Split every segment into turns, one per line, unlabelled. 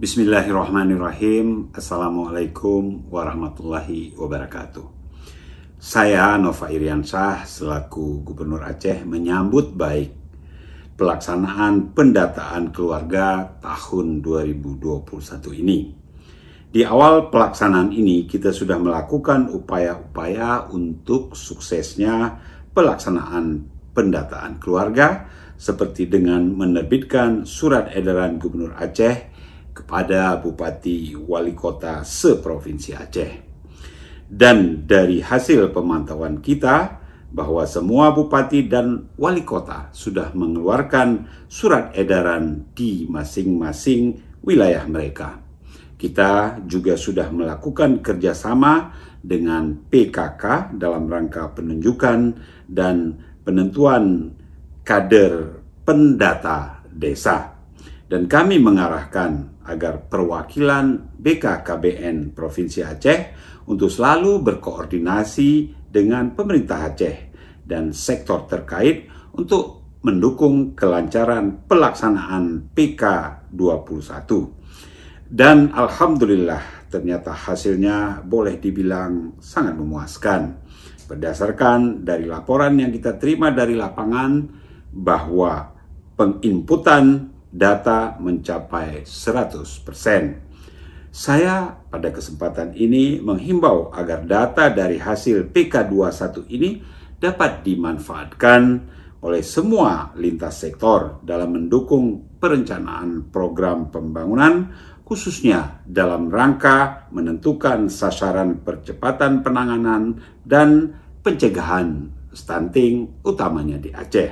Bismillahirrahmanirrahim. Assalamualaikum warahmatullahi wabarakatuh. Saya Nova Iriansyah selaku Gubernur Aceh menyambut baik pelaksanaan pendataan keluarga tahun 2021 ini. Di awal pelaksanaan ini kita sudah melakukan upaya-upaya untuk suksesnya pelaksanaan pendataan keluarga seperti dengan menerbitkan surat edaran Gubernur Aceh kepada bupati wali kota seprovinsi Aceh. Dan dari hasil pemantauan kita bahwa semua bupati dan wali kota sudah mengeluarkan surat edaran di masing-masing wilayah mereka. Kita juga sudah melakukan kerjasama dengan PKK dalam rangka penunjukan dan penentuan kader pendata desa dan kami mengarahkan agar perwakilan BKKBN Provinsi Aceh untuk selalu berkoordinasi dengan pemerintah Aceh dan sektor terkait untuk mendukung kelancaran pelaksanaan PK21. Dan alhamdulillah ternyata hasilnya boleh dibilang sangat memuaskan. Berdasarkan dari laporan yang kita terima dari lapangan bahwa penginputan data mencapai 100%. Saya pada kesempatan ini menghimbau agar data dari hasil PK21 ini dapat dimanfaatkan oleh semua lintas sektor dalam mendukung perencanaan program pembangunan khususnya dalam rangka menentukan sasaran percepatan penanganan dan pencegahan stunting utamanya di Aceh.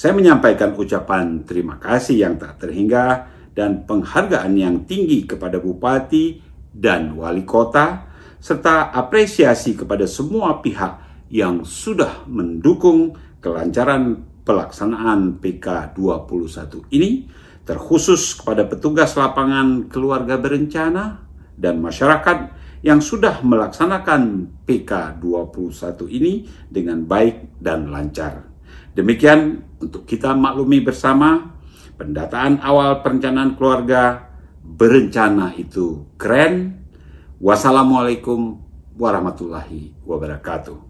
Saya menyampaikan ucapan terima kasih yang tak terhingga dan penghargaan yang tinggi kepada bupati dan wali kota, serta apresiasi kepada semua pihak yang sudah mendukung kelancaran pelaksanaan PK 21 ini, terkhusus kepada petugas lapangan keluarga berencana dan masyarakat yang sudah melaksanakan PK 21 ini dengan baik dan lancar. Demikian untuk kita maklumi bersama pendataan awal perencanaan keluarga berencana itu keren. Wassalamualaikum warahmatullahi wabarakatuh.